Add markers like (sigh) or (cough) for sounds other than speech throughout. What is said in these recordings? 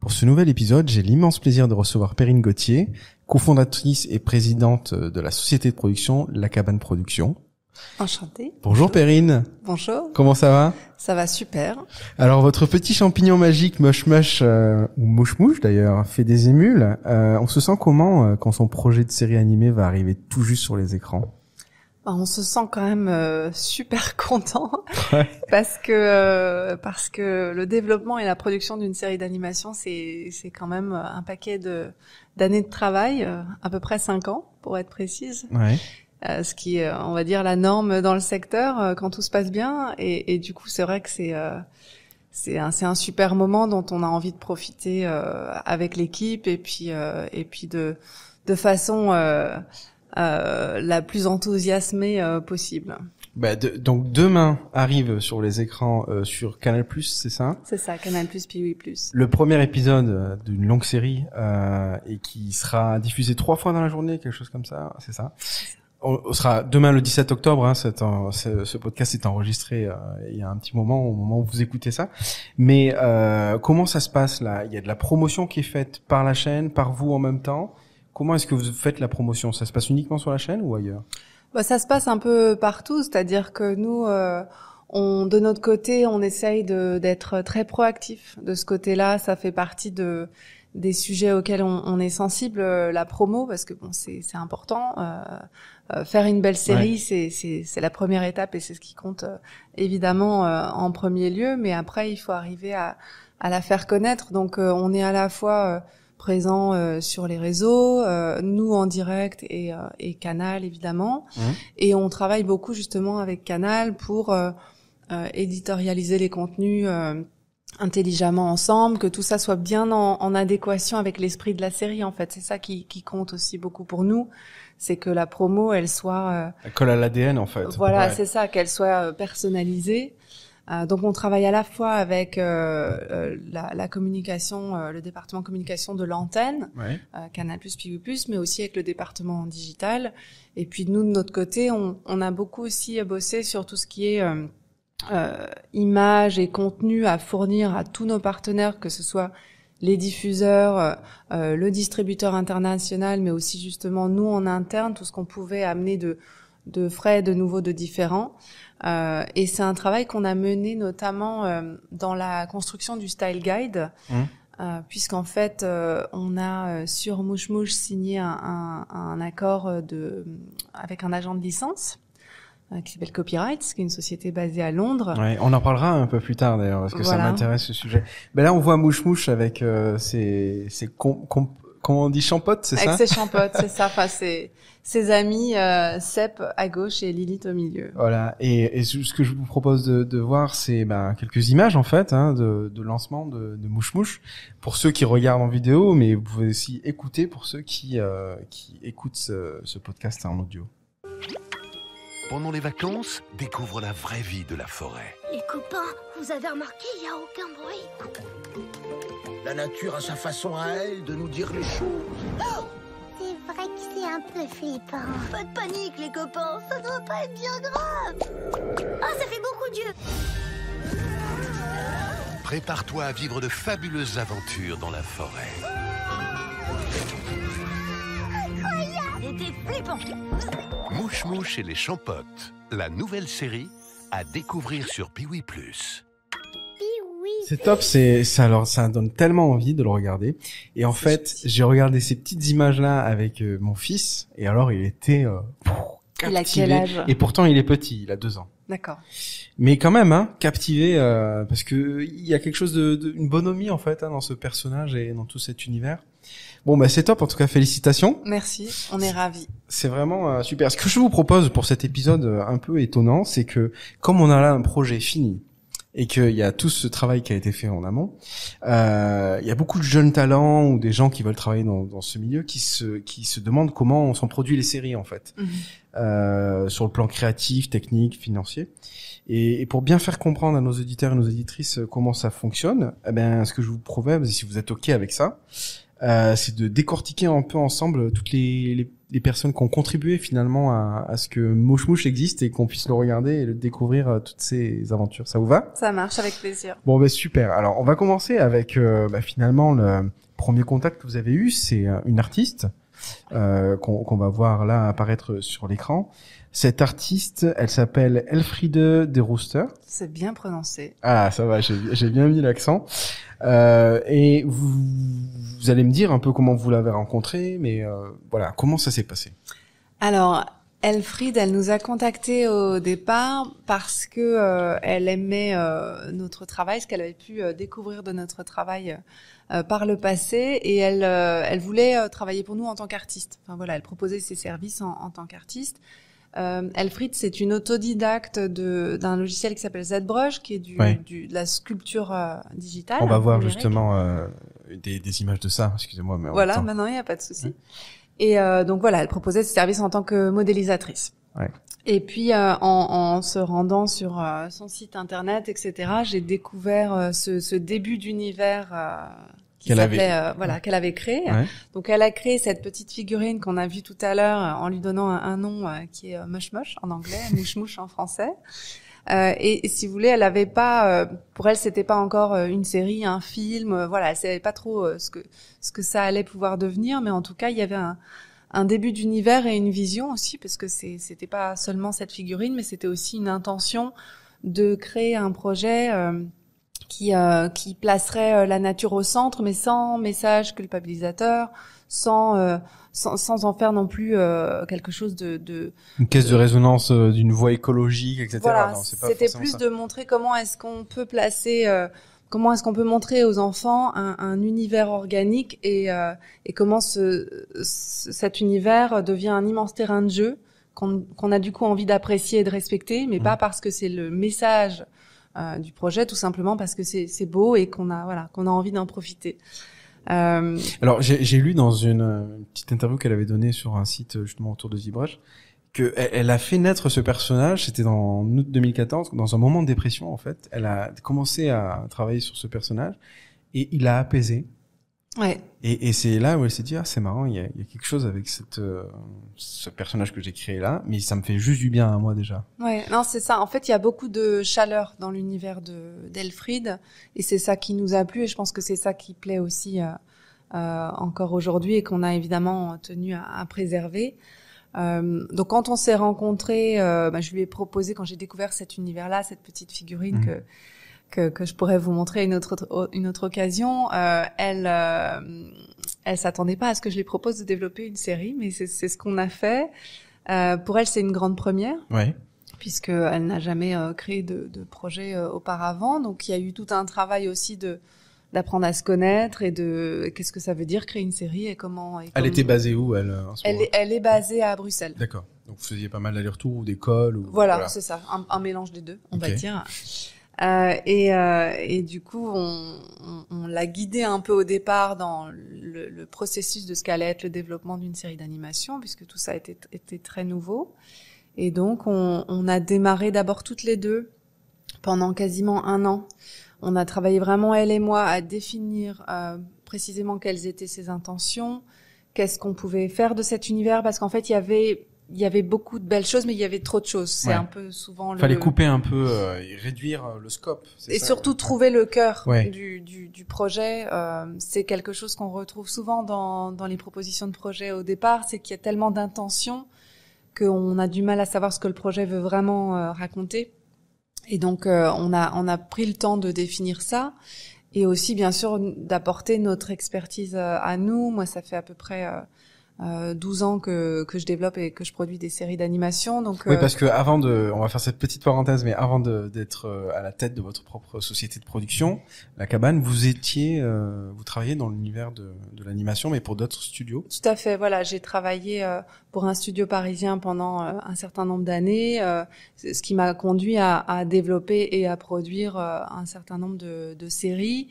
Pour ce nouvel épisode, j'ai l'immense plaisir de recevoir Perrine Gauthier, cofondatrice et présidente de la société de production La Cabane Production. Enchantée. Bonjour Perrine. Bonjour. Comment ça va Ça va super. Alors votre petit champignon magique Moche Moche, euh, ou Mouche Mouche d'ailleurs, fait des émules. Euh, on se sent comment euh, quand son projet de série animée va arriver tout juste sur les écrans on se sent quand même euh, super (laughs) content parce que euh, parce que le développement et la production d'une série d'animation c'est c'est quand même euh, un paquet de d'années de travail, à peu près cinq ans pour être précise. Ouais. ce qui est, on va dire, la norme dans le secteur quand tout se passe bien. Et, du coup, c'est vrai que c'est c'est un, un super moment dont on a envie de profiter avec l'équipe et puis et puis de de façon euh, la plus enthousiasmée euh, possible. Bah, donc demain arrive sur les écrans euh, sur Canal+, c'est ça C'est ça, Canal+, plus. Le premier épisode d'une longue série et qui sera diffusé trois fois dans la journée, quelque chose comme ça, c'est ça on sera demain le 17 octobre. Hein, ce, podcast est enregistré il y a un petit moment au moment où vous écoutez ça. Mais comment ça se passe là Il y a de la promotion qui est faite par la chaîne, par vous en même temps. Comment est-ce que vous faites la promotion Ça se passe uniquement sur la chaîne ou ailleurs bah, Ça se passe un peu partout, c'est-à-dire que nous, euh, on, de notre côté, on essaye d'être très proactif. De ce côté-là, ça fait partie de des sujets auxquels on, est sensible, euh, la promo, parce que bon, c'est important. Euh, faire une belle série, c'est la première étape et c'est ce qui compte évidemment en premier lieu. Mais après, il faut arriver à, à la faire connaître. Donc, on est à la fois présents euh, sur les réseaux, euh, nous en direct et, euh, et Canal évidemment. Mmh. Et on travaille beaucoup justement avec Canal pour éditorialiser les contenus intelligemment ensemble, que tout ça soit bien en, en adéquation avec l'esprit de la série en fait. C'est ça qui, qui, compte aussi beaucoup pour nous, c'est que la promo elle soit... elle colle à l'ADN en fait. Voilà, c'est ça, qu'elle soit personnalisée. Euh, donc on travaille à la fois avec euh, euh la, la, communication, euh, le département communication de l'antenne, euh, Canal+, Plus, mais aussi avec le département digital. Et puis nous, de notre côté, on, on a beaucoup aussi bossé sur tout ce qui est images et contenu à fournir à tous nos partenaires, que ce soit les diffuseurs, le distributeur international, mais aussi justement nous en interne, tout ce qu'on pouvait amener de de frais, de nouveaux, de différents. Euh, et c'est un travail qu'on a mené notamment euh, dans la construction du style guide, mmh. euh, puisqu'en fait, euh, on a sur Mouche Mouche signé un, accord de, avec un agent de licence qui s'appelle Copyrights, qui est une société basée à Londres. on en parlera un peu plus tard d'ailleurs, parce que ça m'intéresse ce sujet. Ben là, on voit Mouche Mouche avec ses, ses comment on dit champote, c'est ça Avec ses champotes, c'est ça. (laughs) Enfin, ses, ses amis euh, Sep à gauche et Lilith au milieu. Voilà. Et, ce que je vous propose de, voir, c'est ben, quelques images en fait hein, de, lancement de, Mouche Mouche pour ceux qui regardent en vidéo, mais vous pouvez aussi écouter pour ceux qui euh, qui écoutent ce, ce podcast en audio. Pendant les vacances, découvre la vraie vie de la forêt les copains, vous avez remarqué, il n'y a aucun bruit. La nature a sa façon à elle de nous dire les choses. Oh c'est vrai que c'est un peu flippant. Pas de panique, les copains. Ça ne doit pas être bien grave. Oh, ça fait beaucoup Dieu. Prépare-toi à vivre de fabuleuses aventures dans la forêt. Incroyable C'était flippant Mouche Mouche et les Champotes, la nouvelle série à découvrir sur Piwi Plus. C'est top, c'est ça alors ça donne tellement envie de le regarder. Et en fait, j'ai regardé ces petites images là avec euh, mon fils et alors il était euh, captivé. Et pourtant il est petit, il a deux ans. D'accord. Mais quand même, hein, captivé euh, parce que il y a quelque chose de, une bonhomie en fait hein, dans ce personnage et dans tout cet univers. Bon, bah c'est top. En tout cas, félicitations. Merci. On est ravis. C'est vraiment euh, super. Ce que je vous propose pour cet épisode euh, un peu étonnant, c'est que comme on a là un projet fini et qu'il y a tout ce travail qui a été fait en amont, euh, il y a beaucoup de jeunes talents ou des gens qui veulent travailler dans, ce milieu qui se, qui se demandent comment on sont produit les séries en fait, mhm. sur le plan créatif, technique, financier. Et, pour bien faire comprendre à nos auditeurs et nos auditrices comment ça fonctionne, eh ben, ce que je vous propose, si vous êtes OK avec ça, euh, c'est de décortiquer un peu ensemble toutes les, personnes qui ont contribué finalement à, ce que Mouche Mouche existe et qu'on puisse le regarder et le découvrir euh, toutes ces aventures. Ça vous va Ça marche avec plaisir. Bon ben super. Alors on va commencer avec euh, bah, finalement le premier contact que vous avez eu, c'est une artiste qu'on va voir là apparaître sur l'écran. Cette artiste, elle s'appelle Elfride de Rooster. C'est bien prononcé. Ah, ça va, j'ai bien mis l'accent. Euh, et vous, allez me dire un peu comment vous l'avez rencontré mais euh, voilà, comment ça s'est passé Alors, Elfried, elle nous a contactés au départ parce que euh, elle aimait notre travail, ce qu'elle avait pu découvrir de notre travail par le passé, et elle, elle voulait travailler pour nous en tant qu'artiste. Enfin voilà, elle proposait ses services en, en tant qu'artiste. Euh, Elfried, c'est une autodidacte d'un logiciel qui s'appelle ZBrush, qui est du, de la sculpture euh, digitale. On va hein, voir justement euh, des, images de ça, excusez-moi. mais Voilà, maintenant il n'y a pas de souci. Et euh, donc voilà, elle proposait ce services en tant que modélisatrice. Et puis en, se rendant sur son site internet, etc., j'ai découvert ce, ce, début d'univers euh, qu'elle avait voilà qu'elle avait créé. Donc elle a créé cette petite figurine qu'on a vue tout à l'heure euh, en lui donnant un, nom euh, qui est mush en anglais, (laughs) mouche en français. et, si vous voulez, elle avait pas, pour elle, c'était pas encore une série, un film, voilà, elle savait pas trop ce que ce que ça allait pouvoir devenir, mais en tout cas, il y avait un, un début d'univers et une vision aussi, parce que c'était pas seulement cette figurine, mais c'était aussi une intention de créer un projet qui, euh, qui placerait euh, la nature au centre, mais sans message culpabilisateur, sans, euh, sans, sans, en faire non plus quelque chose de, de, une caisse de, résonance d'une voix écologique, etc. Voilà, c'était plus de montrer comment est-ce qu'on peut placer, comment est-ce qu'on peut montrer aux enfants un, un univers organique et, et comment ce, cet univers devient un immense terrain de jeu qu'on a du coup envie d'apprécier et de respecter, mais pas mmh. parce que c'est le message euh, du projet, tout simplement parce que c'est beau et qu'on a voilà qu'on a envie d'en profiter. Euh, Alors j'ai lu dans une, petite interview qu'elle avait donnée sur un site euh, justement autour de Zibrage que e, a fait naître ce personnage. C'était en août 2014, dans un moment de dépression en fait. Elle a commencé à travailler sur ce personnage et il a apaisé et, et c'est là où elle s'est dit, ah, c'est marrant, il y, a, y, a, quelque chose avec cette, euh, ce personnage que j'ai créé là, mais ça me fait juste du bien à moi déjà. Ouais, non, c'est ça. En fait, il y a beaucoup de chaleur dans l'univers de d'Elfried, et c'est ça qui nous a plu, et je pense que c'est ça qui plaît aussi euh, euh encore aujourd'hui, et qu'on a évidemment tenu à, à préserver. Euh, donc quand on s'est rencontrés, bah, je lui ai proposé, quand j'ai découvert cet univers-là, cette petite figurine mmh. que que, je pourrais vous montrer une autre une autre occasion. Euh, elle euh, elle s'attendait pas à ce que je lui propose de développer une série, mais c'est c'est ce qu'on a fait. Euh, pour elle, c'est une grande première. Oui. Puisque elle n'a jamais créé de, de projet auparavant, donc il y a eu tout un travail aussi de d'apprendre à se connaître et de qu'est-ce que ça veut dire créer une série et comment. elle était basée où elle elle, est, elle est basée à Bruxelles. D'accord. Donc vous faisiez pas mal daller retours ou d'école ou... Voilà, c'est ça, un, mélange des deux, on va dire. Euh, euh, et, du coup, on, l'a guidée un peu au départ dans le, processus de ce qu'allait être le développement d'une série d'animation, puisque tout ça était, était, très nouveau. Et donc, on, a démarré d'abord toutes les deux pendant quasiment un an. On a travaillé vraiment, elle et moi, à définir euh, précisément quelles étaient ses intentions, qu'est-ce qu'on pouvait faire de cet univers, parce qu'en fait, il y avait il y avait beaucoup de belles choses, mais il y avait trop de choses. C'est un peu souvent le. Fallait couper un peu, euh, et réduire euh, le scope. Et surtout trouver le cœur du, du, du, projet. Euh, c'est quelque chose qu'on retrouve souvent dans, dans les propositions de projet au départ, c'est qu'il y a tellement d'intentions qu'on a du mal à savoir ce que le projet veut vraiment raconter. Et donc on a on a pris le temps de définir ça et aussi bien sûr d'apporter notre expertise à nous. Moi, ça fait à peu près euh, 12 ans que, que je développe et que je produis des séries d'animation. Donc oui, euh, parce que avant de, on va faire cette petite parenthèse, mais avant d'être euh, à la tête de votre propre société de production, la cabane, vous étiez, euh, vous travailliez dans l'univers de, de l'animation, mais pour d'autres studios. Tout à fait. Voilà, j'ai travaillé pour un studio parisien pendant un certain nombre d'années, ce qui m'a conduit à, à, développer et à produire un certain nombre de, de séries.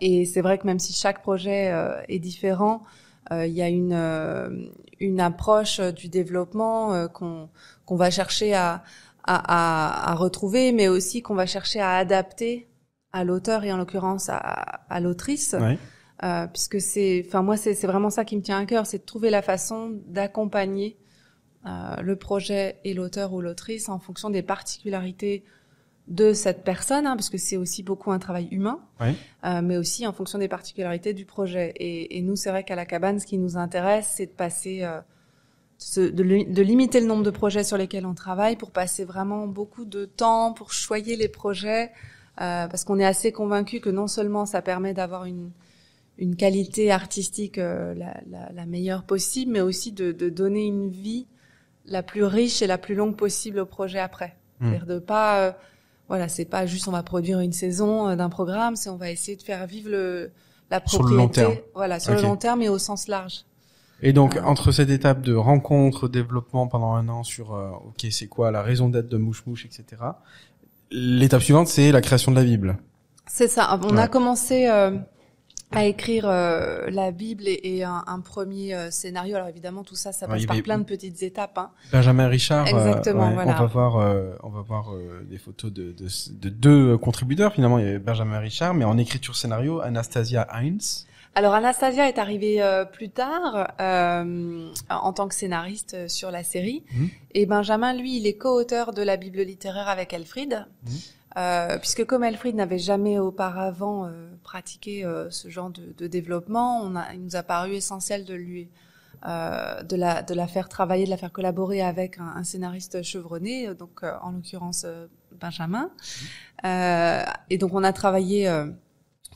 et c'est vrai que même si chaque projet est différent. Euh, il y a une, euh, une approche euh, du développement qu'on qu'on va chercher à, à, à, à, retrouver, mais aussi qu'on va chercher à adapter à l'auteur et en l'occurrence à, à l'autrice. puisque c'est, enfin moi c'est vraiment ça qui me tient à cœur, c'est de trouver la façon d'accompagner le projet et l'auteur ou l'autrice en fonction des particularités de cette personne, hein, parce que c'est aussi beaucoup un travail humain, euh, mais aussi en fonction des particularités du projet. Et, nous, c'est vrai qu'à la cabane, ce qui nous intéresse, c'est de passer, euh, de, limiter le nombre de projets sur lesquels on travaille pour passer vraiment beaucoup de temps pour choyer les projets, euh, parce qu'on est assez convaincu que non seulement ça permet d'avoir une, une qualité artistique la, meilleure possible, mais aussi de, donner une vie la plus riche et la plus longue possible au projet après. Hmm. C'est-à-dire de pas voilà, c'est pas juste on va produire une saison euh, d'un programme, c'est on va essayer de faire vivre la propriété. Sur le long terme. Voilà, sur le long terme et au sens large. Et donc, entre cette étape de rencontre, développement pendant un an sur, euh, ok, c'est quoi la raison d'être de Mouche Mouche, etc. L'étape suivante, c'est la création de la Bible. C'est ça. On a commencé, euh, à écrire euh, la Bible et, un, premier euh, scénario. Alors évidemment, tout ça, ça ah, passe par plein de petites étapes. Hein. Benjamin Richard, euh, Exactement, on va voir, on va voir des photos de, de, de, deux contributeurs finalement. Il y avait Benjamin Richard, mais en écriture scénario, Anastasia Heinz. Alors Anastasia est arrivée plus tard en tant que scénariste sur la série. Mhm. Et Benjamin, lui, il est co-auteur de la Bible littéraire avec Elfried. Mhm. puisque comme Elfried n'avait jamais auparavant pratiquer euh, ce genre de, développement, il nous a paru essentiel de lui euh, de, la, de la faire travailler, de la faire collaborer avec un, scénariste chevronné, euh, donc en l'occurrence Benjamin. Mmh. et donc on a travaillé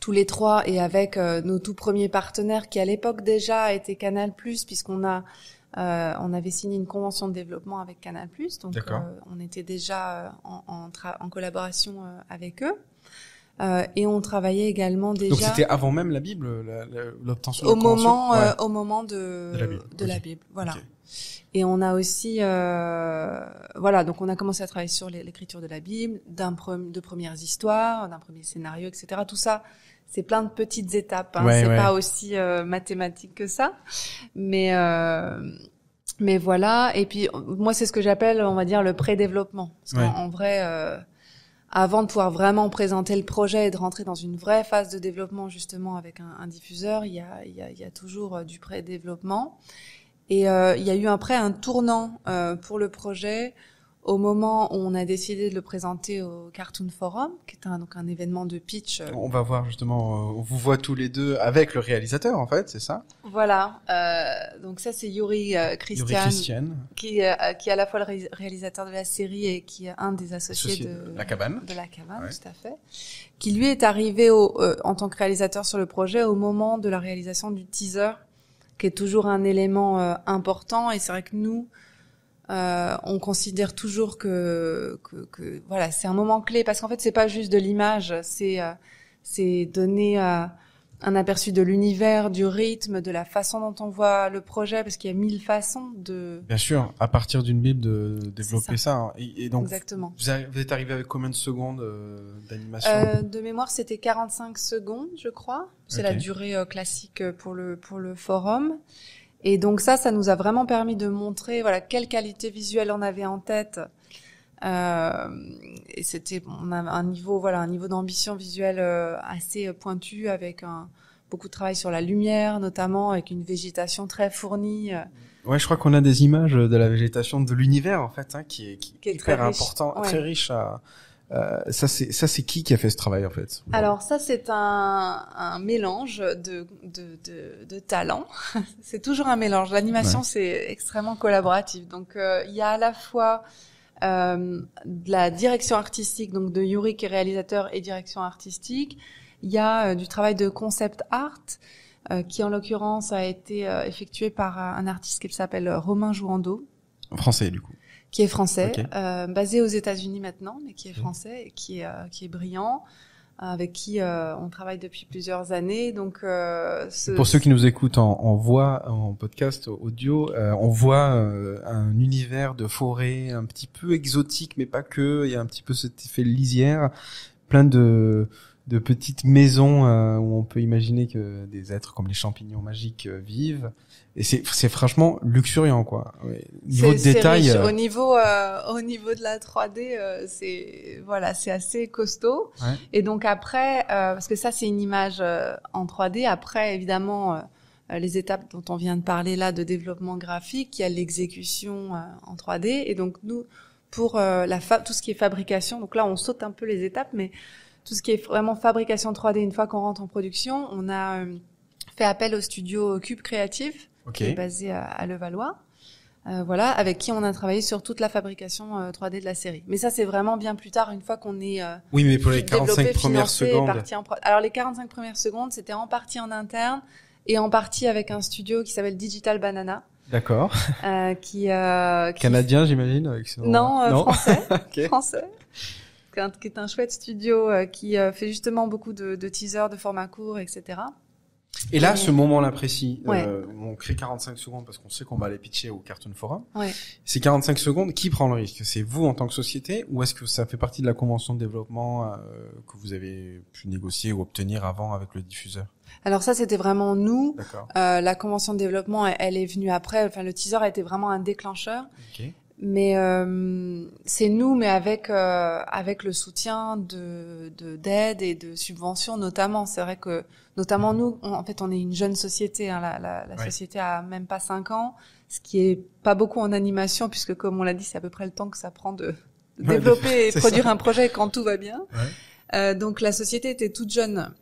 tous les trois et avec nos tout premiers partenaires qui à l'époque déjà étaient Canal+, puisqu'on a on avait signé une convention de développement avec Canal+, donc on était déjà en collaboration avec eux. Euh, et on travaillait également déjà. Donc c'était avant même la Bible, l'obtention. de la moment, euh, au moment de de la Bible, voilà. Et on a aussi, euh, voilà, donc on a commencé à travailler sur l'écriture de la Bible, d'un de premières histoires, d'un premier scénario, etc. Tout ça, c'est plein de petites étapes. Hein. c'est pas aussi euh, mathématique que ça, mais. mais voilà, et puis moi c'est ce que j'appelle, on va dire, le pré-développement. Parce qu'en vrai, avant de pouvoir vraiment présenter le projet et de rentrer dans une vraie phase de développement justement avec un, diffuseur, il y a, toujours euh, du pré-développement. Et euh, il y a eu après un tournant euh, pour le projet au moment où on a décidé de le présenter au Cartoon Forum, qui est un, donc un événement de pitch. Euh, on va voir justement, euh, on vous voit tous les deux avec le réalisateur en fait, c'est ça Voilà, euh, donc ça c'est Yuri, Christiane Christian, qui, qui est à la fois le réalisateur de la série et qui est un des associés de, La Cabane. De La Cabane, tout à fait. Qui lui est arrivé en tant que réalisateur sur le projet au moment de la réalisation du teaser, qui est toujours un élément important et c'est vrai que nous euh, on considère toujours que, que, voilà, c'est un moment clé parce qu'en fait, c'est pas juste de l'image, c'est euh, c'est donner euh, un aperçu de l'univers, du rythme, de la façon dont on voit le projet, parce qu'il y a mille façons de. Bien sûr, à partir d'une bible de développer ça. Hein. et, donc, Exactement. Vous, êtes arrivé avec combien de secondes d'animation De mémoire, c'était 45 secondes, je crois. C'est la durée classique pour le pour le forum. Et donc ça, ça nous a vraiment permis de montrer voilà quelle qualité visuelle on avait en tête. Euh, et c'était un niveau voilà un niveau d'ambition visuelle euh, assez euh, pointu avec un, beaucoup de travail sur la lumière notamment avec une végétation très fournie. Ouais, je crois qu'on a des images de la végétation de l'univers en fait hein, qui est, très important, très riche à euh, ça c'est ça c'est qui qui a fait ce travail en fait Alors ça c'est un, un mélange de de, de, de talents. (laughs) c'est toujours un mélange. L'animation c'est extrêmement collaboratif. Donc euh, il y a à la fois euh, de la direction artistique donc de Yuri qui est réalisateur et direction artistique. Il y a euh, du travail de concept art qui en l'occurrence a été effectué par un artiste qui s'appelle Romain En Français du coup qui est français, euh, basé aux États-Unis maintenant, mais qui est mmh. français et qui est, euh, qui est brillant, euh, avec qui euh, on travaille depuis plusieurs années. Donc, euh, pour ceux qui nous écoutent en, en voix, en podcast audio, on voit un univers de forêt un petit peu exotique, mais pas que. Il y a un petit peu cet effet lisière, plein de de petites maisons où on peut imaginer que des êtres comme les champignons magiques vivent et c'est franchement luxuriant quoi. Niveau de détail. Euh, au niveau euh, au niveau de la 3D, euh, c'est voilà, c'est assez costaud. Et donc après, parce que ça c'est une image en 3D. Après évidemment les étapes dont on vient de parler là de développement graphique, il y a l'exécution en 3D. Et donc nous pour la tout ce qui est fabrication. Donc là on saute un peu les étapes, mais tout ce qui est vraiment fabrication 3D, une fois qu'on rentre en production, on a fait appel au studio Cube Creative qui est basé à, Levallois. Euh, voilà, avec qui on a travaillé sur toute la fabrication 3D euh, de la série. Mais ça, c'est vraiment bien plus tard, une fois qu'on est. Euh, oui, mais pour les 45 premières secondes. Alors, les 45 premières secondes, c'était en partie en interne et en partie avec un studio qui s'appelle Digital Banana. D'accord. qui, qui, Canadien, j'imagine, Non, français. (laughs) Français. Qui est un chouette studio qui fait justement beaucoup de, teasers de formats courts, etc. Et là, ce moment-là précis, euh, on crée 45 secondes parce qu'on sait qu'on va aller pitcher au Cartoon Forum. Ouais. Ces 45 secondes, qui prend le risque C'est vous en tant que société ou est-ce que ça fait partie de la convention de développement euh, que vous avez pu négocier ou obtenir avant avec le diffuseur alors ça, c'était vraiment nous. Euh, la convention de développement, elle, est venue après. Enfin, le teaser a été vraiment un déclencheur. Okay mais euh, c'est nous, mais avec euh, avec le soutien de d'aide et de subventions notamment. C'est vrai que notamment mm. nous, en fait, on est une jeune société. Hein, la, la, la société a même pas cinq ans, ce qui est pas beaucoup en animation, puisque comme on l'a dit, c'est à peu près le temps que ça prend de, (laughs) développer et produire un projet quand tout va bien. Euh, donc la société était toute jeune.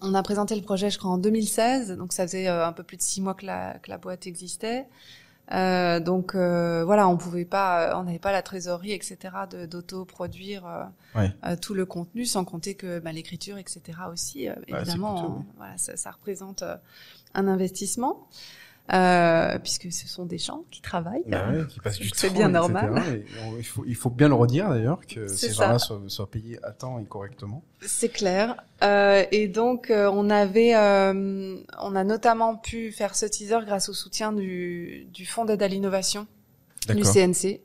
On a présenté le projet, je crois, en 2016, donc ça faisait un peu plus de six mois que la, que la boîte existait. Euh, donc euh, voilà, on pouvait pas, euh, on n'avait pas la trésorerie, etc., d'auto-produire tout le contenu, sans compter que bah, l'écriture, etc. aussi, bah, évidemment, voilà, ça, ça représente un investissement. Euh, puisque ce sont des gens qui travaillent, c'est bien normal. il, faut, bien le redire d'ailleurs que ces gens-là soient, payés à temps et correctement. C'est clair. Euh, et donc euh, on avait, on a notamment pu faire ce teaser grâce au soutien du, Fonds d'aide à l'innovation du CNC.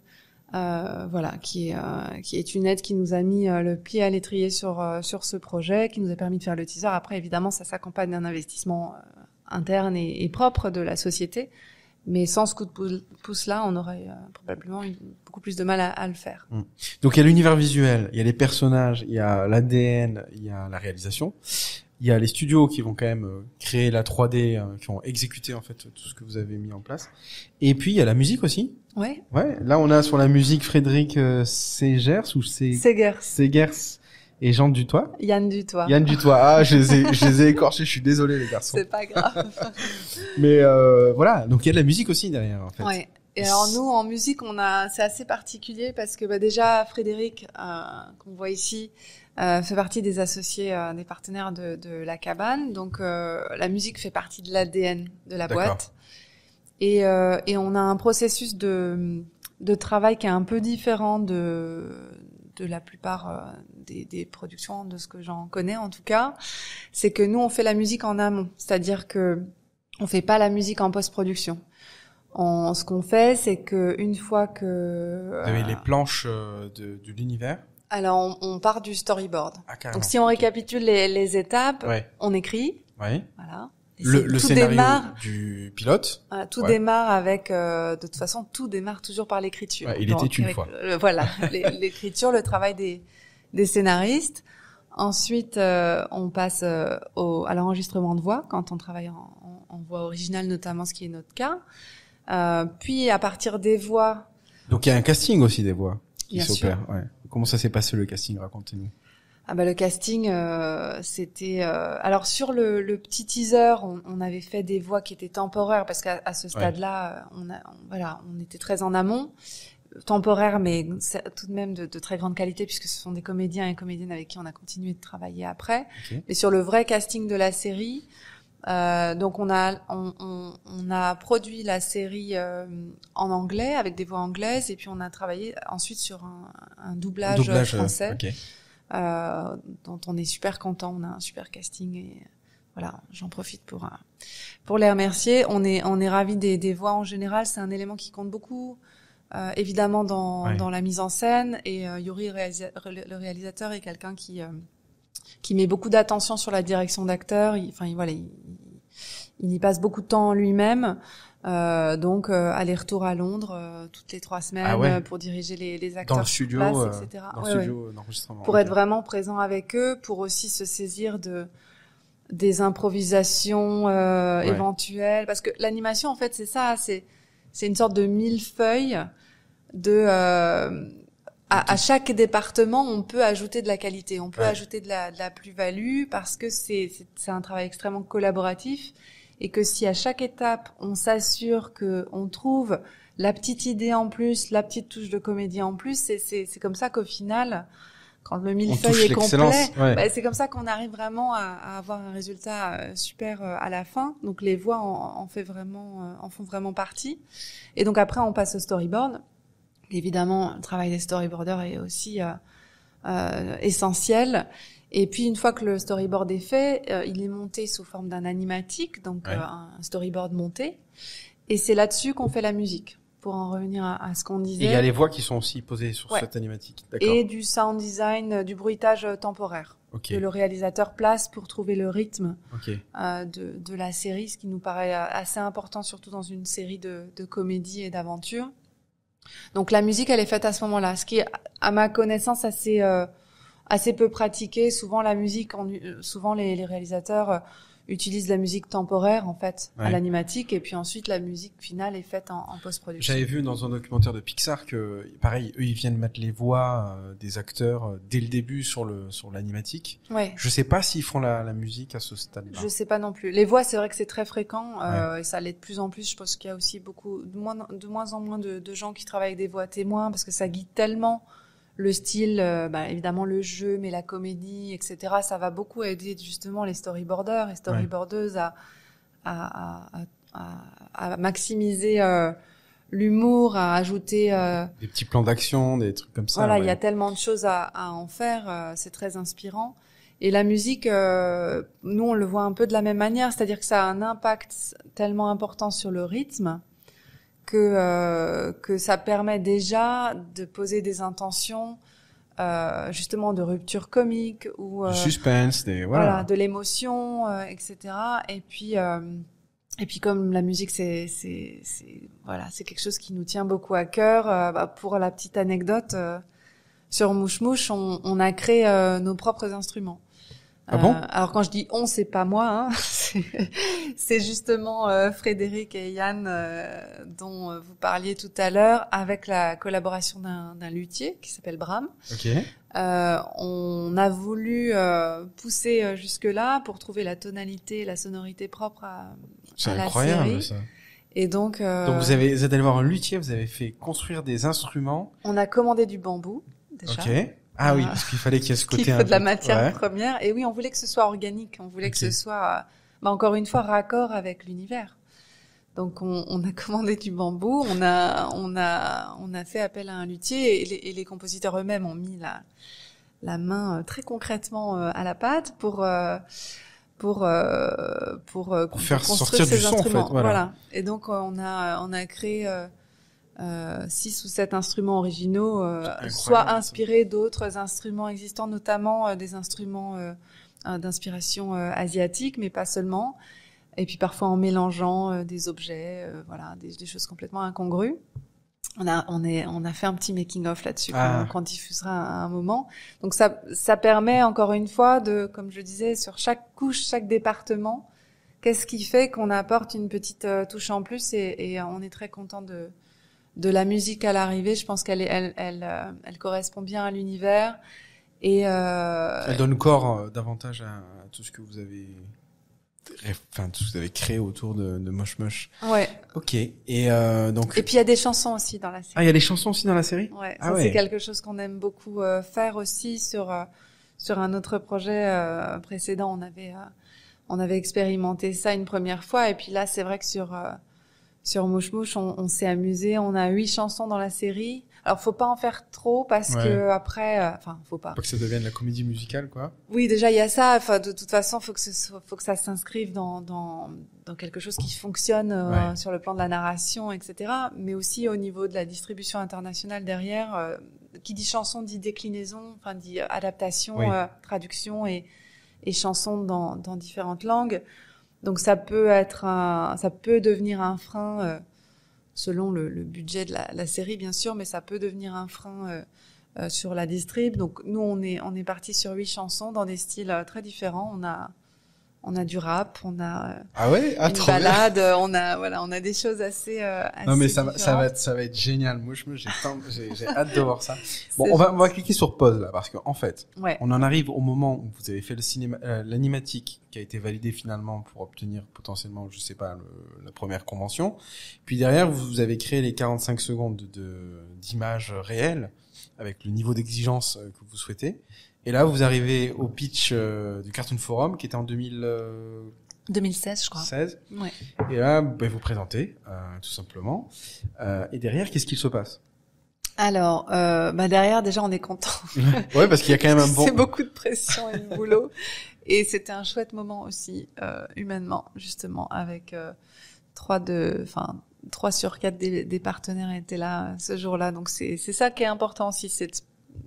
voilà, qui est, qui est une aide qui nous a mis le pied à l'étrier sur, sur ce projet, qui nous a permis de faire le teaser. Après, évidemment, ça s'accompagne d'un investissement interne et, propre de la société. Mais sans ce coup de pouce-là, on aurait euh, probablement beaucoup plus de mal à, le faire. Hum. Donc il y a l'univers visuel, il y a les personnages, il y a l'ADN, il y a la réalisation. Il y a les studios qui vont quand même euh, créer la 3D, euh, qui vont exécuter en fait tout ce que vous avez mis en place. Et puis il y a la musique aussi. Ouais. Ouais. Là on a sur la musique Frédéric Segers ou Segers. Segers et Jean Dutoit Yann Dutoit. Yann Dutoit. Ah, je les ai, écorchés, je suis désolé les garçons. C'est pas grave. (laughs) Mais euh, voilà, donc il y a de la musique aussi derrière en fait. Ouais. Et alors nous en musique, on a, c'est assez particulier parce que bah, déjà Frédéric euh, qu'on voit ici euh, fait partie des associés, des partenaires de, la cabane. Donc la musique fait partie de l'ADN de la boîte. Et, et on a un processus de de travail qui est un peu différent de de la plupart euh, des, productions, de ce que j'en connais en tout cas, c'est que nous, on fait la musique en amont. C'est-à-dire que on fait pas la musique en post-production. En, ce qu'on fait, c'est que une fois que les euh, planches euh, de, l'univers. Alors on, part du storyboard. Ah, Donc si on récapitule les, étapes, on écrit. Oui. Voilà le, le scénario du pilote. tout démarre avec, euh, de toute façon, tout démarre toujours par l'écriture. il était une fois. voilà, (laughs) l'écriture, le travail des, des scénaristes. Ensuite, euh, on passe euh, au, à l'enregistrement de voix quand on travaille en, en, voix originale, notamment ce qui est notre cas. puis, à partir des voix. Donc, il y a un casting aussi des voix qui s'opère. Comment ça s'est passé le casting Racontez-nous ah bah le casting, euh, c'était euh, alors sur le, le petit teaser, on, on, avait fait des voix qui étaient temporaires parce qu'à ce stade-là, euh, on, voilà, on était très en amont, temporaire mais tout de même de, de, très grande qualité puisque ce sont des comédiens et comédiennes avec qui on a continué de travailler après. Et sur le vrai casting de la série, euh, donc on a on, on, a produit la série en anglais avec des voix anglaises et puis on a travaillé ensuite sur un, un, doublage, français. Euh, dont on est super content. On a un super casting et voilà, j'en profite pour euh, pour les remercier. On est on est ravi des, des, voix en général. C'est un élément qui compte beaucoup. Euh, évidemment dans, dans, la mise en scène et euh, Yuri le réalisateur est quelqu'un qui euh, qui met beaucoup d'attention sur la direction d'acteur enfin il, voilà il, il, y passe beaucoup de temps lui-même euh, donc euh, aller-retour à Londres euh, toutes les trois semaines ah euh, pour diriger les, les acteurs dans le studio, place, etc. studio Pour être vraiment présent avec eux, pour aussi se saisir de des improvisations éventuelles, parce que l'animation en fait c'est ça, c'est c'est une sorte de millefeuille de à, à, chaque département, on peut ajouter de la qualité, on peut ajouter de la, de la plus-value parce que c'est un travail extrêmement collaboratif et que si à chaque étape on s'assure que on trouve la petite idée en plus, la petite touche de comédie en plus, c'est comme ça qu'au final, quand le millefeuille est complet, bah, c'est comme ça qu'on arrive vraiment à, avoir un résultat euh, super euh, à la fin. Donc les voix en, en, fait vraiment, euh, en font vraiment partie. Et donc après, on passe au storyboard. Évidemment, le travail des storyboarders est aussi euh, essentiel. Et puis une fois que le storyboard est fait, euh, il est monté sous forme d'un animatique, donc euh, un storyboard monté. Et c'est là-dessus qu'on fait la musique. Pour en revenir à, ce qu'on disait. Et il y a les voix qui sont aussi posées sur cette animatique. Et du sound design, euh, du bruitage temporaire que le réalisateur place pour trouver le rythme de, la série, ce qui nous paraît assez important, surtout dans une série de, comédies et d'aventures. Donc la musique, elle est faite à ce moment-là, ce qui est, à ma connaissance, assez assez peu pratiquée. Souvent la musique, euh, souvent les, réalisateurs euh, utilisent la musique temporaire en fait à l'animatique et puis ensuite la musique finale est faite en, post-production. J'avais vu dans un documentaire de Pixar que pareil eux ils viennent mettre les voix euh, des acteurs dès le début sur le sur l'animatique. Ouais. Je sais pas s'ils font la, la, musique à ce stade-là. Je sais pas non plus. Les voix c'est vrai que c'est très fréquent et ça l'est de plus en plus. Je pense qu'il y a aussi beaucoup de moins de moins en moins de, de gens qui travaillent avec des voix témoins parce que ça guide tellement le style, euh, bah, évidemment le jeu, mais la comédie, etc. Ça va beaucoup aider justement les storyboarders et storyboardeuses à, maximiser euh, l'humour, à ajouter euh, des petits plans d'action, des trucs comme ça. Voilà, il y a tellement de choses à, en faire, c'est très inspirant. Et la musique, nous on le voit un peu de la même manière, c'est-à-dire que ça a un impact tellement important sur le rythme que, euh, que ça permet déjà de poser des intentions euh, justement de rupture comique ou euh, suspense des voilà, de l'émotion euh, etc et puis euh, et puis comme la musique c'est c'est voilà c'est quelque chose qui nous tient beaucoup à cœur bah, pour la petite anecdote sur Mouche Mouche on, on a créé nos propres instruments ah euh, alors quand je dis on, c'est pas moi, hein. (laughs) c'est justement euh, Frédéric et Yann euh, dont vous parliez tout à l'heure, avec la collaboration d'un luthier qui s'appelle Bram. on a voulu pousser jusque là pour trouver la tonalité, la sonorité propre à, la série. Ça. Et donc, donc vous, avez, êtes allé voir un luthier, vous avez fait construire des instruments. On a commandé du bambou déjà. Ah oui, euh, parce qu'il fallait qu'il y ait ce (laughs) côté. Il faut de la matière première. Et oui, on voulait que ce soit organique. On voulait que ce soit, bah, encore une fois, raccord avec l'univers. Donc on, a (laughs) commandé du bambou, on a, on a, on a fait appel à un luthier et les, compositeurs eux-mêmes ont mis la, la main euh, très concrètement euh, à la pâte pour pour pour, faire construire sortir ces du en fait. Voilà. voilà. Et donc on a on a créé euh, six ou sept instruments originaux, euh, soit inspirés d'autres instruments existants, notamment euh, des instruments d'inspiration asiatique, mais pas seulement. Et puis parfois en mélangeant des objets, voilà, des, des, choses complètement incongrues. On a, on, est, on a fait un petit making-of là-dessus ah. qu'on diffusera à un moment. Donc ça, ça permet encore une fois de, comme je disais, sur chaque couche, chaque département, qu'est-ce qui fait qu'on apporte une petite touche en plus et, et on est très content de, de la musique à l'arrivée. Je pense qu'elle elle, elle, euh, elle, correspond bien à l'univers. Et euh, Elle donne corps euh, davantage à, tout ce que vous avez, enfin tout ce que vous avez créé autour de, de Mosh Mosh. Ouais. Ok. Et donc. Et puis il y a des chansons aussi dans la série. Ah, il y a des chansons aussi dans la série. Ouais. Ah c'est quelque chose qu'on aime beaucoup faire aussi sur sur un autre projet précédent. On avait on avait expérimenté ça une première fois et puis là c'est vrai que sur sur Mouche Mouche, on, on s'est amusé. On a huit chansons dans la série. Alors, faut pas en faire trop parce que après, euh, enfin, faut pas. Faut que ça devienne la comédie musicale, quoi. Oui, déjà il y a ça. Enfin, de, toute façon, faut que ce faut que ça s'inscrive dans, dans, dans quelque chose qui fonctionne euh, sur le plan de la narration, etc. Mais aussi au niveau de la distribution internationale derrière. Euh, qui dit chanson dit déclinaison, enfin dit adaptation, traduction et, et chanson dans, dans différentes langues. Donc ça peut être un, ça peut devenir un frein euh, selon le, budget de la, série bien sûr, mais ça peut devenir un frein euh, euh, sur la distrib. Donc nous on est on est parti sur huit chansons dans des styles très différents. On a on a du rap, on a euh, ah ouais ah, balade, euh, on a voilà, on a des choses assez. Euh, assez non mais ça va, ça va être génial. Moi je j'ai hâte de voir ça. (laughs) Bon on va on cliquer sur pause là parce qu'en en fait on en arrive au moment où vous avez fait le cinéma l'animatique qui a été validé finalement pour obtenir potentiellement je sais pas la première convention. Puis derrière vous, avez créé les 45 secondes de d'images réelles avec le niveau d'exigence que vous souhaitez. Et là, vous arrivez au pitch euh, du Cartoon Forum qui était en 2000, 2016, euh, je crois. 16. Ouais. Et là, vous vous présentez, euh, tout simplement. et derrière, qu'est-ce qu'il se passe alors, bah derrière, déjà, on est content. (laughs) ouais, parce qu'il y a quand même un bon. (laughs) C'est beaucoup de pression et de boulot, et c'était un chouette moment aussi, humainement, justement, avec trois de, enfin, 3 sur quatre des, des, partenaires étaient là ce jour-là. Donc c'est ça qui est important aussi, c'est de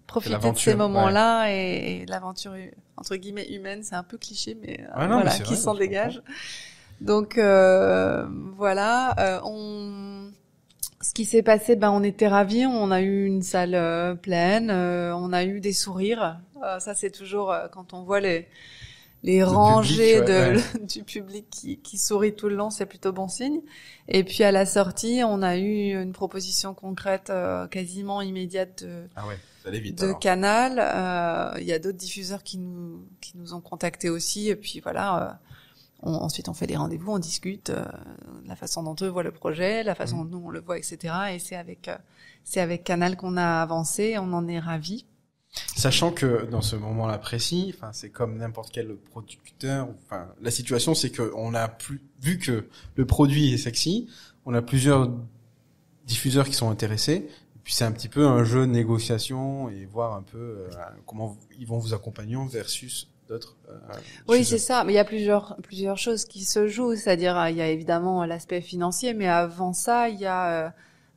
profiter de ces moments-là et, l'aventure entre guillemets humaine, c'est un peu cliché, mais euh, voilà, qui s'en dégage. Donc euh, voilà, euh, on ce qui s'est passé, ben on était ravis, on a eu une salle pleine, on a eu des sourires. ça c'est toujours quand on voit les les rangées de, (laughs) du public qui, qui sourit tout le long, c'est plutôt bon signe. Et puis à la sortie, on a eu une proposition concrète quasiment immédiate de, ah ouais de Canal. Euh, il y a d'autres diffuseurs qui nous, qui nous ont contactés aussi. Et puis voilà, euh, on, ensuite on fait des rendez-vous, on discute euh, la façon dont eux voient le projet, la façon mm. dont nous on le voit, etc. Et c'est avec, c'est avec Canal qu'on a avancé. On en est ravis. Sachant que dans ce moment-là précis, enfin, c'est comme n'importe quel producteur. Enfin, la situation, c'est que on a plus vu que le produit est sexy. On a plusieurs diffuseurs qui sont intéressés puis c'est un petit peu un jeu de négociation et voir un peu euh, comment ils vont vous accompagner versus d'autres. Euh, oui, c'est ça. Mais il y a plusieurs plusieurs choses qui se jouent. C'est-à-dire, euh, il y a évidemment l'aspect financier, mais avant ça, il y a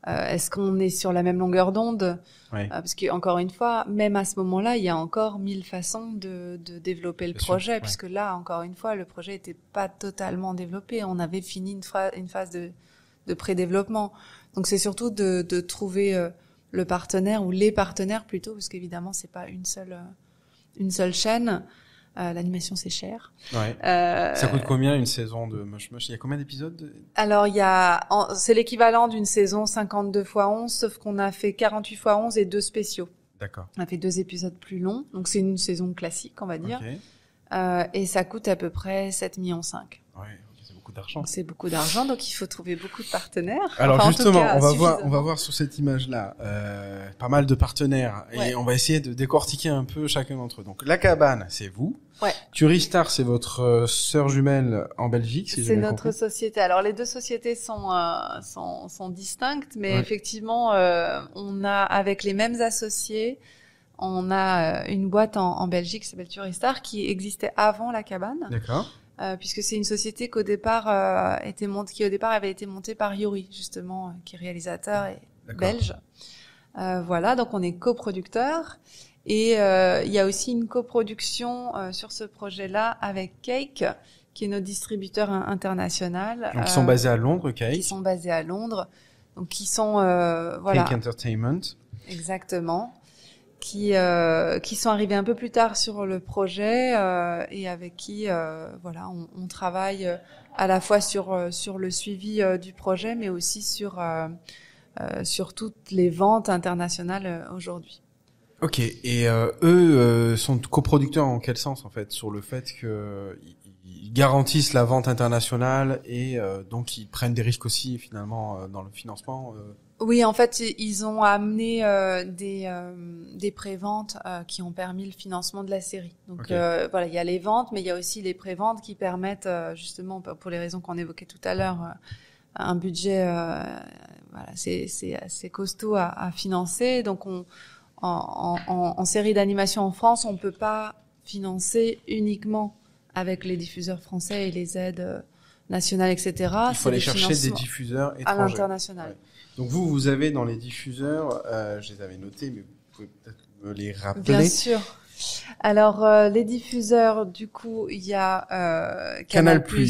est-ce qu'on est sur la même longueur d'onde Parce que encore une fois, même à ce moment-là, il y a encore mille façons de, développer le projet, puisque là, encore une fois, le projet n'était pas totalement développé. On avait fini une, une phase de, de pré-développement. Donc c'est surtout de, trouver euh, le partenaire ou les partenaires plutôt, parce qu'évidemment c'est pas une seule euh, une seule chaîne. Euh, l'animation, c'est cher. ça coûte combien une saison de Moche Moche Il y a combien d'épisodes Alors, il y a, c'est l'équivalent d'une saison 52 x 11, sauf qu'on a fait 48 x 11 et deux spéciaux. D'accord. On a fait deux épisodes plus longs, donc c'est une saison classique, on va dire. et ça coûte à peu près 7,5 millions 5. Ouais beaucoup d'argent. C'est beaucoup d'argent, donc il faut trouver beaucoup de partenaires. Alors justement, on va voir, on va voir sur cette image-là euh, pas mal de partenaires et on va essayer de décortiquer un peu chacun d'entre eux. Donc la cabane, c'est vous. Ouais. Turistar, c'est votre euh, sœur jumelle en Belgique. Si c'est notre société. Alors les deux sociétés sont euh, sont, sont, distinctes, mais effectivement, euh, on a avec les mêmes associés. On a une boîte en, en Belgique qui s'appelle Turistar qui existait avant la cabane. D'accord euh, puisque c'est une société qu'au départ euh, était montée, qui au départ avait été montée par Yuri justement, euh, qui est réalisateur et belge. voilà, donc on est coproducteur et il y a aussi une coproduction sur ce projet-là avec Cake, qui est notre distributeur international. Donc, qui sont basés à Londres, Cake. Ils sont basés à Londres, donc qui sont voilà. Cake Entertainment. Exactement qui euh, qui sont arrivés un peu plus tard sur le projet euh, et avec qui euh, voilà on, travaille à la fois sur sur le suivi du projet mais aussi sur sur toutes les ventes internationales aujourd'hui. Ok et eux sont coproducteurs en quel sens en fait sur le fait que ils garantissent la vente internationale et donc ils prennent des risques aussi finalement dans le financement oui, en fait, ils ont amené euh, des, euh, des préventes euh, qui ont permis le financement de la série. Donc voilà, il y a les ventes, mais il y a aussi les préventes qui permettent justement, pour les raisons qu'on évoquait tout à l'heure, un budget, voilà, c'est assez costaud à, financer. Donc on, en, série d'animation en France, on peut pas financer uniquement avec les diffuseurs français et les aides nationales, etc. Il faut aller chercher des diffuseurs étrangers. À l'international. Donc vous, vous avez dans les diffuseurs, euh, je les avais notés, mais vous pouvez peut-être me les rappeler. Bien sûr. Alors euh, les diffuseurs, du coup, il y a euh, Canal+, Plus,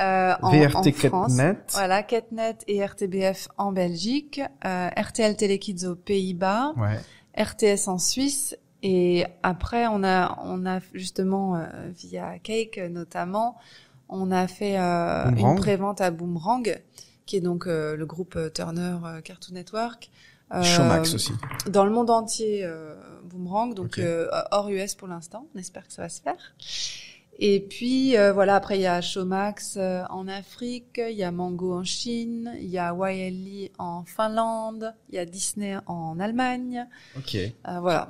euh, en, VRT France, voilà Catnet et RTBF en Belgique, euh, RTL Telekids aux Pays-Bas, RTS en Suisse et après on a on a justement euh, via Cake notamment, on a fait une prévente à Boomerang qui est donc euh, le groupe euh, Turner euh, Cartoon Network. Showmax aussi. Dans le monde entier, Boomerang, donc hors US pour l'instant. On espère que ça va se faire. Et puis euh, voilà, après il y a Showmax euh, en Afrique, il y a Mango en Chine, il y a YLE en Finlande, il y a Disney en Allemagne. Ok. Euh, voilà.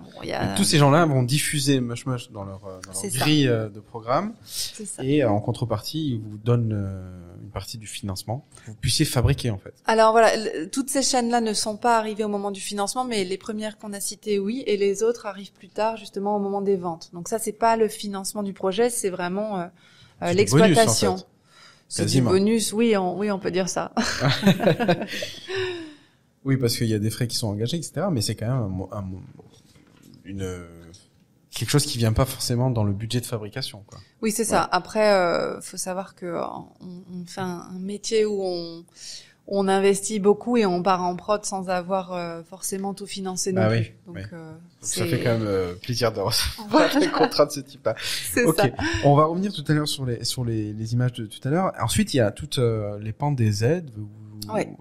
tous ces gens-là vont diffuser Mush Mush dans leur, dans grille de programme. Ça. Et en contrepartie, ils vous donnent une partie du financement que vous puissiez fabriquer en fait. Alors voilà, toutes ces chaînes-là ne sont pas arrivées au moment du financement, mais les premières qu'on a citées, oui, et les autres arrivent plus tard, justement au moment des ventes. Donc ça, c'est pas le financement du projet, c'est vraiment euh, euh, l'exploitation. C'est du bonus, oui, on, oui, on peut dire ça. (laughs) oui, parce qu'il y a des frais qui sont engagés, etc. Mais c'est quand même une quelque chose qui vient pas forcément dans le budget de fabrication. Quoi. Oui, c'est ça. Après, euh, faut savoir que on, fait un, métier où on on investit beaucoup et on part en prod sans avoir euh, forcément tout financé bah oui, euh, ça fait quand même euh, plaisir de recevoir (laughs) des contrats de ce type-là. Ok. On va revenir tout à l'heure sur les sur les, images de tout à l'heure. Ensuite, il y a toutes les pentes des aides.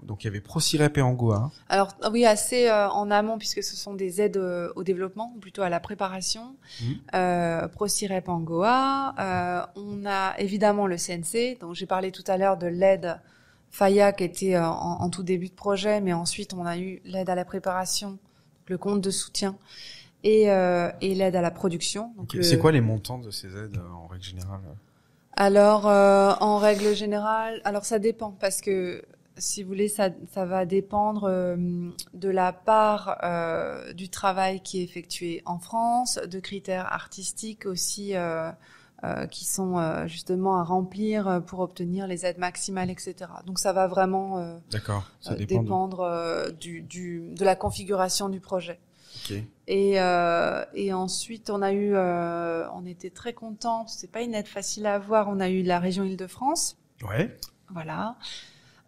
Donc il y avait ProCirep et Angoa. Hein. Alors ah oui, assez en amont puisque ce sont des aides au développement, plutôt à la préparation. Mmh. ProCirep Angoa. on a évidemment le CNC. Donc j'ai parlé tout à l'heure de l'aide Faya qui était euh, en, tout début de projet, mais ensuite on a eu l'aide à la préparation, le compte de soutien et, euh, et l'aide à la production. C'est quoi les montants de ces aides euh, en règle générale Alors en règle générale, alors ça dépend parce que si vous voulez, ça, ça va dépendre de la part du travail qui est effectué en France, de critères artistiques aussi euh, euh, qui sont euh, justement à remplir euh, pour obtenir les aides maximales, etc. Donc ça va vraiment ça dépendre de... Du, du, de la configuration du projet. Et, euh, et, ensuite, on a eu, on était très contents. C'est pas une aide facile à avoir. On a eu la région Île-de-France. Ouais. Voilà.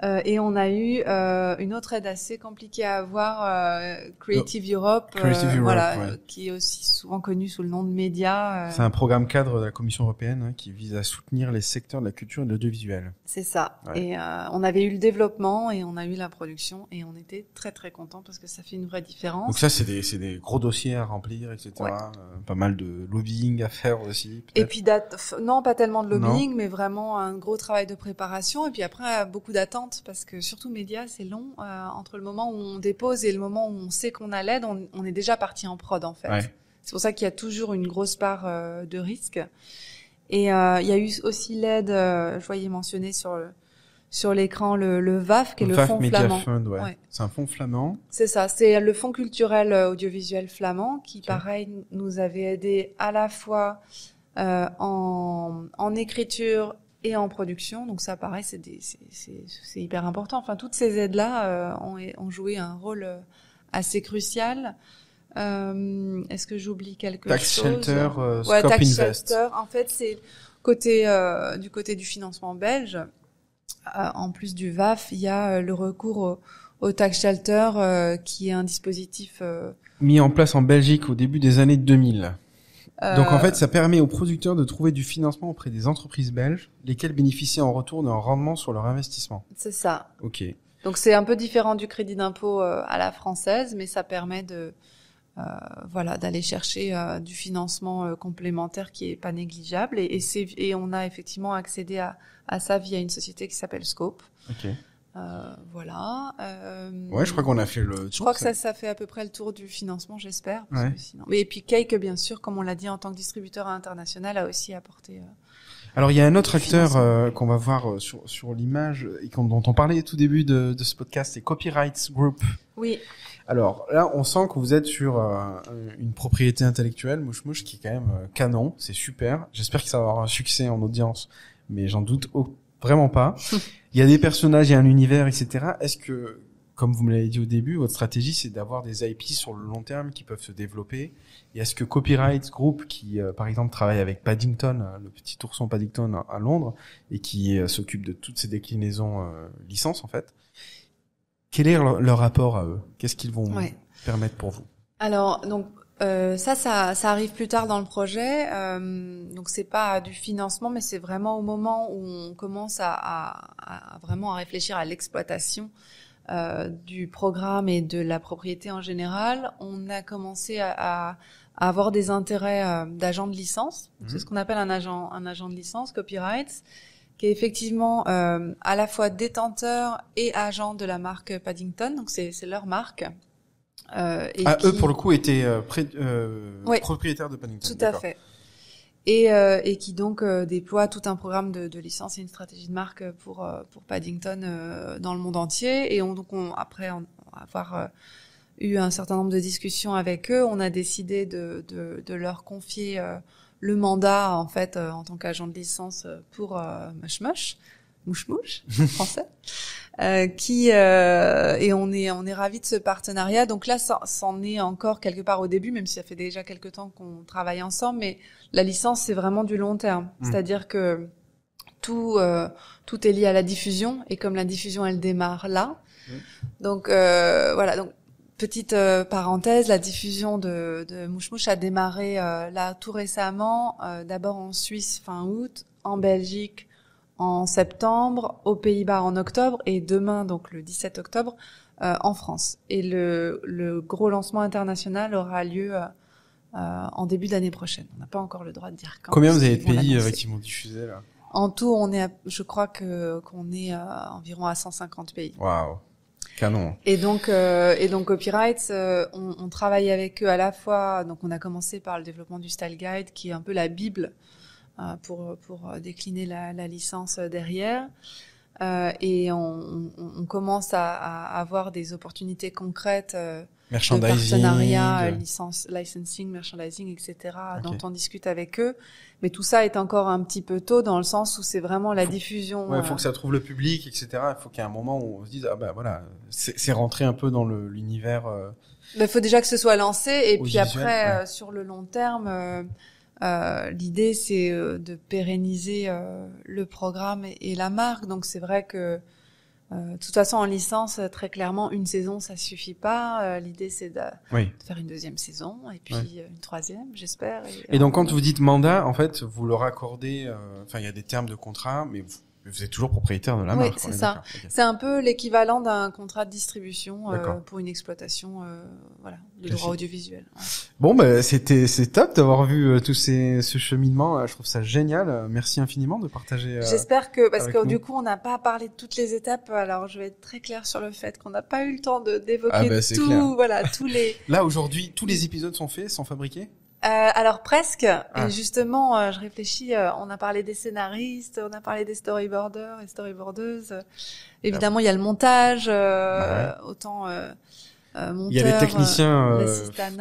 Euh, et on a eu euh, une autre aide assez compliquée à avoir, euh, Creative oh, Europe, Creative Europe voilà, qui est aussi souvent connue sous le nom de Média. C'est un programme cadre de la Commission européenne hein, qui vise à soutenir les secteurs de la culture et de l'audiovisuel. C'est ça. Et on avait eu le développement et on a eu la production et on était très très contents parce que ça fait une vraie différence. Donc ça, c'est des, des, gros dossiers à remplir, etc. pas mal de lobbying à faire aussi. Et puis, non, pas tellement de lobbying, mais vraiment un gros travail de préparation. Et puis après, beaucoup d'attentes parce que surtout média, c'est long. Euh, entre le moment où on dépose et le moment où on sait qu'on a l'aide, on, est déjà parti en prod en fait. C'est pour ça qu'il y a toujours une grosse part euh, de risque. Et euh, il y a eu aussi l'aide, je voyais mentionné sur le, sur l'écran le, VAF, qui est le, fonds flamand. C'est un fonds flamand. C'est ça, c'est le fonds culturel audiovisuel flamand qui, pareil, nous avait aidé à la fois en, en, écriture et en production. Donc ça, pareil, c'est, hyper important. Enfin, toutes ces aides-là euh, ont, joué un rôle euh, assez crucial. Euh, est-ce que j'oublie quelque tax chose shelter, Tax Shelter, en fait, c'est côté du côté du financement belge. en plus du VAF, il y a le recours au tax shelter, qui est un dispositif mis en place en Belgique au début des années 2000. Donc en fait, euh, ça permet aux producteurs de trouver du financement auprès des entreprises belges, lesquelles bénéficient en retour d'un rendement sur leur investissement. C'est ça. Ok. Donc c'est un peu différent du crédit d'impôt euh, à la française, mais ça permet de euh, voilà d'aller chercher euh, du financement complémentaire qui est pas négligeable et, et, on a effectivement accédé à, à, ça via une société qui s'appelle Scope. Okay. Euh, voilà. Euh, ouais, je crois qu'on a fait le Je crois que ça, ça fait à peu près le tour du financement, j'espère. Et puis Cake, bien sûr, comme on l'a dit, en tant que distributeur international, a aussi apporté. Euh, Alors, il y a un autre acteur qu'on va voir sur, l'image et dont on parlait au tout début de, ce podcast, c'est Copyrights Group. Oui. Alors là, on sent que vous êtes sur une propriété intellectuelle, Mouche Mouche, qui est quand même canon. C'est super. J'espère que ça va avoir un succès en audience, mais j'en doute au vraiment pas. (laughs) Il y a des personnages, il y a un univers, etc. Est-ce que, comme vous me l'avez dit au début, votre stratégie, c'est d'avoir des IP sur le long terme qui peuvent se développer Et est-ce que Copyright Group, qui euh, par exemple travaille avec Paddington, euh, le petit ourson Paddington à Londres, et qui euh, s'occupe de toutes ces déclinaisons licences en fait, quel est leur, rapport à eux Qu'est-ce qu'ils vont permettre pour vous alors, donc, euh, ça, ça, ça, arrive plus tard dans le projet. Euh, donc c'est pas du financement, mais c'est vraiment au moment où on commence à, à, à vraiment à réfléchir à l'exploitation euh, du programme et de la propriété en général. On a commencé à, à avoir des intérêts euh, d'agents de licence. Mhm. C'est ce qu'on appelle un agent, un agent de licence, copyrights, qui est effectivement euh, à la fois détenteur et agent de la marque Paddington. Donc c'est leur marque. Euh, et ah, eux, pour le coup, étaient euh, euh propriétaires de Paddington. Tout à fait. Et, euh, et qui donc déploie tout un programme de, de, licence et une stratégie de marque pour, pour Paddington dans le monde entier. Et on, donc, après avoir eu un certain nombre de discussions avec eux, on a décidé de, de, de leur confier le mandat, en fait, en tant qu'agent de licence pour Mush, Mouche Mouche, en français. (laughs) Euh, qui euh, et on est on est ravi de ce partenariat. Donc là, ça c'en est encore quelque part au début, même si ça fait déjà quelques temps qu'on travaille ensemble. Mais la licence, c'est vraiment du long terme, mmh. c'est-à-dire que tout euh, tout est lié à la diffusion et comme la diffusion, elle démarre là. Mmh. Donc euh, voilà. Donc petite parenthèse, la diffusion de, de Mouche Mouche a démarré là tout récemment, d'abord en Suisse fin août, en Belgique en septembre, aux Pays-Bas en octobre et demain, donc le 17 octobre, euh, en France. Et le, gros lancement international aura lieu euh, euh, en début d'année prochaine. On n'a pas encore le droit de dire quand. Combien vous avez de pays qui vont diffuser là En tout, on est, je crois que qu'on est environ à 150 pays. Waouh. Canon. Et donc, et donc Copyrights, on, on travaille avec eux à la fois. Donc, on a commencé par le développement du Style Guide, qui est un peu la bible euh, pour, pour euh, décliner la, licence derrière. Euh, et on, commence à, avoir des opportunités concrètes de partenariat, licence, licensing, merchandising, etc. dont on discute avec eux. Mais tout ça est encore un petit peu tôt dans le sens où c'est vraiment la diffusion. Il faut que ça trouve le public, etc. Il faut qu'il y ait un moment où on se dise ah ben voilà, c'est rentré un peu dans l'univers. Il faut déjà que ce soit lancé et puis après sur le long terme euh, l'idée, c'est euh, de pérenniser euh, le programme et, la marque. Donc, c'est vrai que, euh, de toute façon, en licence, très clairement, une saison, ça suffit pas. L'idée, c'est de, faire une deuxième saison et puis une troisième, j'espère. Et, et donc, quand vous dites mandat, en fait, vous leur accordez. Enfin, il y a des termes de contrat, mais vous vous êtes toujours propriétaire de la marque. Oui, c'est ça. C'est un peu l'équivalent d'un contrat de distribution euh, pour une exploitation, euh, voilà, le droit audiovisuel. Bon, bah, c'était c'est top d'avoir vu euh, tous tout ces, ce cheminement. Euh, je trouve ça génial. Merci infiniment de partager. J'espère que parce que du coup on n'a pas parlé de toutes les étapes. Alors je vais être très clair sur le fait qu'on n'a pas eu le temps de d'évoquer ah, bah, tout, voilà, tous les. (laughs) Là aujourd'hui, tous les épisodes sont faits, sont fabriqués euh, alors presque. Ah. justement, euh, je réfléchis. Euh, on a parlé des scénaristes, on a parlé des storyboarders et storyboardeuses. Évidemment, il y a le montage, euh, autant. monteur, il les techniciens,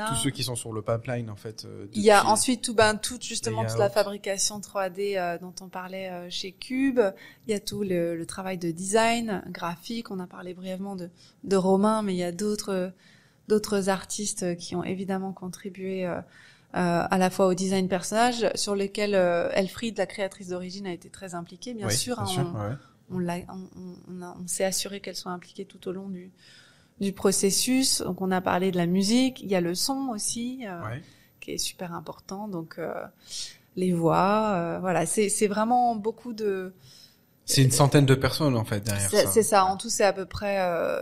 tous ceux qui sont sur le pipeline en fait. Il y a ensuite tout, ben tout justement toute la fabrication 3D dont on parlait chez Cube. Il y a tout le, le, travail de design graphique. On a parlé brièvement de, de Romain, mais il y a d'autres d'autres artistes qui ont évidemment contribué euh, à la fois au design personnage, sur lequel euh, Elfried, la créatrice d'origine, a été très impliquée, bien hein, sûr. on, on, on, s'est assuré qu'elle soit impliquée tout au long du, du processus. Donc on a parlé de la musique, il y a le son aussi, euh, qui est super important. Donc euh, les voix, voilà, c'est vraiment beaucoup de... C'est une centaine de personnes en fait derrière ça. C'est ça, en tout c'est à peu près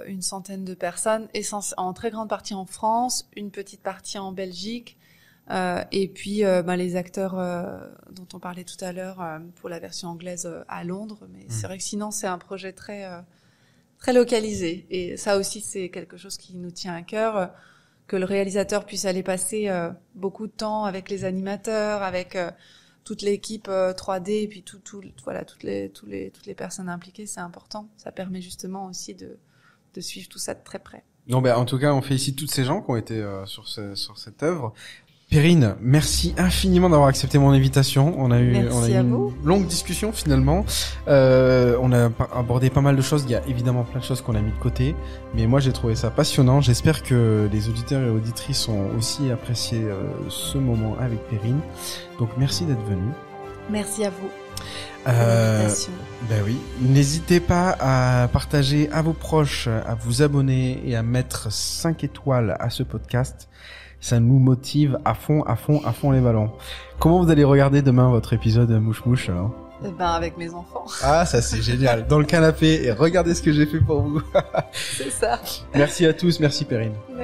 une centaine de personnes, en très grande partie en France, une petite partie en Belgique, euh, et puis euh, bah, les acteurs euh, dont on parlait tout à l'heure euh, pour la version anglaise à Londres. Mais mm. c'est vrai que sinon c'est un projet très très localisé. Et ça aussi c'est quelque chose qui nous tient à cœur que le réalisateur puisse aller passer beaucoup de temps avec les animateurs, avec toute l'équipe 3D et puis tout, tout voilà toutes les toutes les toutes les personnes impliquées. C'est important. Ça permet justement aussi de de suivre tout ça de très près. Non, ben, en tout cas, on félicite toutes ces gens qui ont été sur, ce, sur cette œuvre. Perrine, merci infiniment d'avoir accepté mon invitation. On a eu, on a eu une longue discussion finalement. Euh, on a abordé pas mal de choses. Il y a évidemment plein de choses qu'on a mis de côté, mais moi j'ai trouvé ça passionnant. J'espère que les auditeurs et auditrices ont aussi apprécié euh, ce moment avec Perrine. Donc merci d'être venu. Merci à vous. Euh, ben oui, n'hésitez pas à partager à vos proches, à vous abonner et à mettre 5 étoiles à ce podcast ça nous motive à fond, à fond, à fond les ballons. Comment vous allez regarder demain votre épisode Mouche Mouche alors hein eh ben, avec mes enfants. (laughs) Ah ça c'est génial. Dans le canapé et regardez ce que j'ai fait pour vous. (laughs) c'est ça. Merci à tous, merci Perrine. Merci.